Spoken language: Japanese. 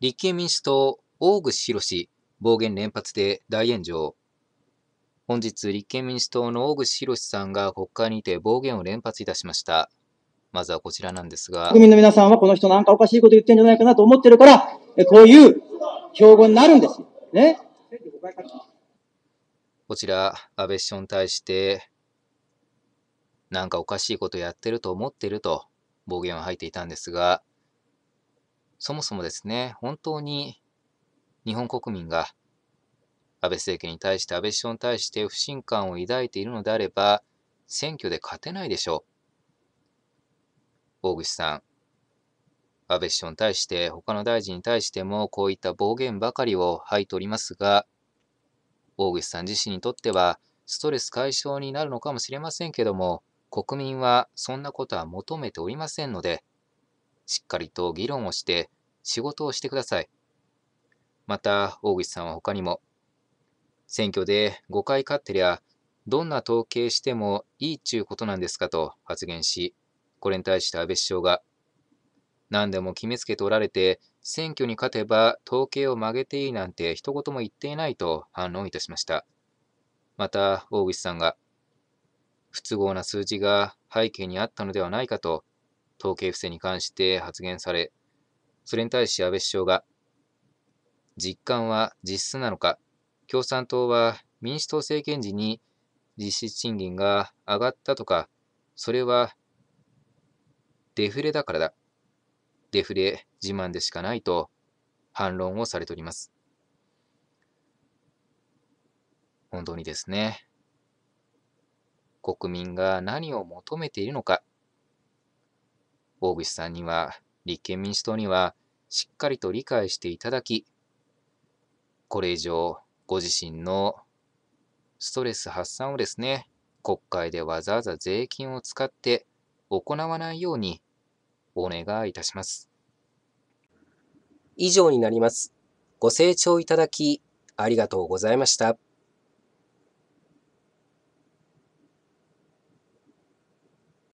立憲民主党、大串博士、暴言連発で大炎上。本日、立憲民主党の大串博士さんが国会にて暴言を連発いたしました。まずはこちらなんですが。国民の皆さんはこの人なんかおかしいこと言ってんじゃないかなと思ってるから、こういう標語になるんですね。こちら、安倍首相に対して、なんかおかしいことやってると思ってると暴言を吐いていたんですが、そもそもですね、本当に日本国民が安倍政権に対して安倍首相に対して不信感を抱いているのであれば、選挙で勝てないでしょう。大串さん、安倍首相に対して、他の大臣に対してもこういった暴言ばかりを吐いておりますが、大串さん自身にとってはストレス解消になるのかもしれませんけども、国民はそんなことは求めておりませんので、しっかりと議論をして仕事をしてください。また、大口さんは他にも、選挙で5回勝ってりゃ、どんな統計してもいいっちゅうことなんですかと発言し、これに対して安倍首相が、何でも決めつけておられて、選挙に勝てば統計を曲げていいなんて一言も言っていないと反論いたしました。また、大口さんが、不都合な数字が背景にあったのではないかと統計不正に関して発言され、それに対し安倍首相が、実感は実質なのか、共産党は民主党政権時に実質賃金が上がったとか、それはデフレだからだ。デフレ自慢でしかないと反論をされております。本当にですね、国民が何を求めているのか、大串さんには、立憲民主党には、しっかりと理解していただき、これ以上、ご自身のストレス発散をですね、国会でわざわざ税金を使って行わないようにお願いいたします。以上になります。ご清聴いただき、ありがとうございました。